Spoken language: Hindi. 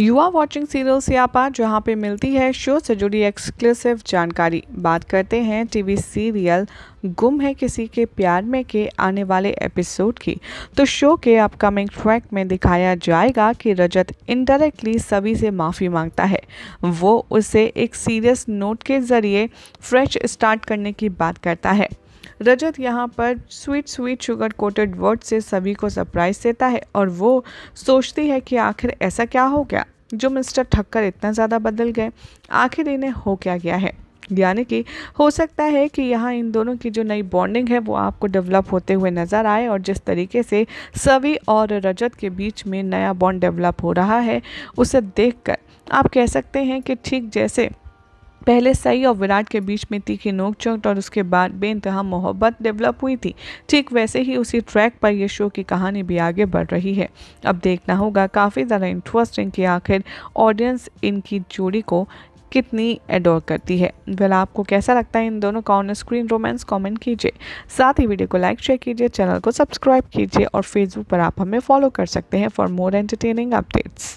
युवा वॉचिंग सीरियल सियापा जहां पे मिलती है शो से जुड़ी एक्सक्लूसिव जानकारी बात करते हैं टीवी सीरियल गुम है किसी के प्यार में के आने वाले एपिसोड की तो शो के अपकमिंग ट्रैक में दिखाया जाएगा कि रजत इनडायरेक्टली सभी से माफ़ी मांगता है वो उसे एक सीरियस नोट के ज़रिए फ्रेश स्टार्ट करने की बात करता है रजत यहाँ पर sweet sweet sugar coated word से सभी को सरप्राइज़ देता है और वो सोचती है कि आखिर ऐसा क्या हो गया जो मिस्टर ठक्कर इतना ज़्यादा बदल गए आखिर इन्हें हो क्या गया है यानी कि हो सकता है कि यहाँ इन दोनों की जो नई बॉन्डिंग है वो आपको डेवलप होते हुए नज़र आए और जिस तरीके से सभी और रजत के बीच में नया बॉन्ड डेवलप हो रहा है उसे देखकर आप कह सकते हैं कि ठीक जैसे पहले सई और विराट के बीच में तीखी नोकझोंक और उसके बाद इंतहा मोहब्बत डेवलप हुई थी ठीक वैसे ही उसी ट्रैक पर यह शो की कहानी भी आगे बढ़ रही है अब देखना होगा काफ़ी ज़्यादा इंटरेस्टिंग कि आखिर ऑडियंस इनकी जोड़ी को कितनी एडोर करती है वेल आपको कैसा लगता है इन दोनों का ऑन स्क्रीन रोमांस कमेंट कीजिए साथ ही वीडियो को लाइक शेयर कीजिए चैनल को सब्सक्राइब कीजिए और फेसबुक पर आप हमें फॉलो कर सकते हैं फॉर मोर एंटरटेनिंग अपडेट्स